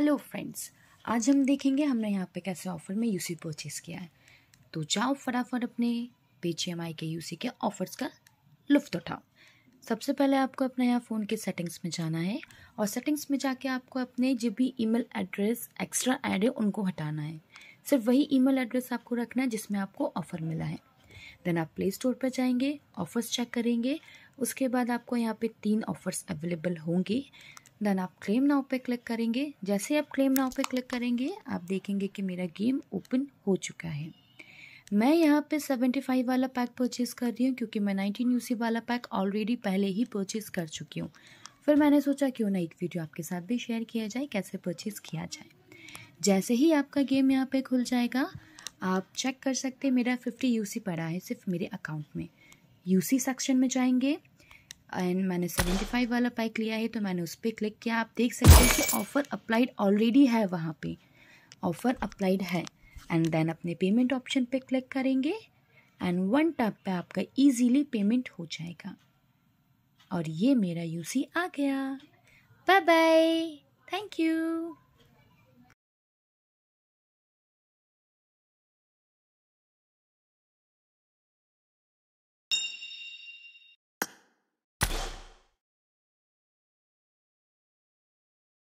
hello friends आज हम देखेंगे हमने यहाँ पे कैसे ऑफ़र में यूसी परचेस किया है तो जाओ फटाफट अपने पेटीएमआई के यूसी के ऑफ़र्स का लुफ्त उठाओ सबसे पहले आपको अपने यहाँ फ़ोन के सेटिंग्स में जाना है और सेटिंग्स में जाके आपको अपने जो भी ईमेल एड्रेस एक्स्ट्रा ऐड है उनको हटाना है सिर्फ वही ईमेल एड्रेस आपको रखना है जिसमें आपको ऑफ़र मिला है देन आप प्ले स्टोर पर जाएंगे ऑफ़र्स चेक करेंगे उसके बाद आपको यहाँ पे तीन ऑफ़र्स अवेलेबल होंगे देन आप क्लेम नाव पे क्लिक करेंगे जैसे आप क्लेम नाव पे क्लिक करेंगे आप देखेंगे कि मेरा गेम ओपन हो चुका है मैं यहाँ पे 75 वाला पैक परचेज़ कर रही हूँ क्योंकि मैं 19 यूसी वाला पैक ऑलरेडी पहले ही परचेज़ कर चुकी हूँ फिर मैंने सोचा क्यों ना एक वीडियो आपके साथ भी शेयर किया जाए कैसे परचेज़ किया जाए जैसे ही आपका गेम यहाँ पे खुल जाएगा आप चेक कर सकते हैं मेरा 50 यूसी पड़ा है सिर्फ मेरे अकाउंट में यूसी सेक्शन में जाएंगे एंड मैंने 75 वाला पैक लिया है तो मैंने उस पर क्लिक किया आप देख सकते हैं कि ऑफ़र अप्लाइड ऑलरेडी है वहाँ पे ऑफ़र अप्लाइड है एंड देन अपने पेमेंट ऑप्शन पे क्लिक करेंगे एंड वन टैप पे आपका इजीली पेमेंट हो जाएगा और ये मेरा यूसी आ गया बाय बाय थैंक यू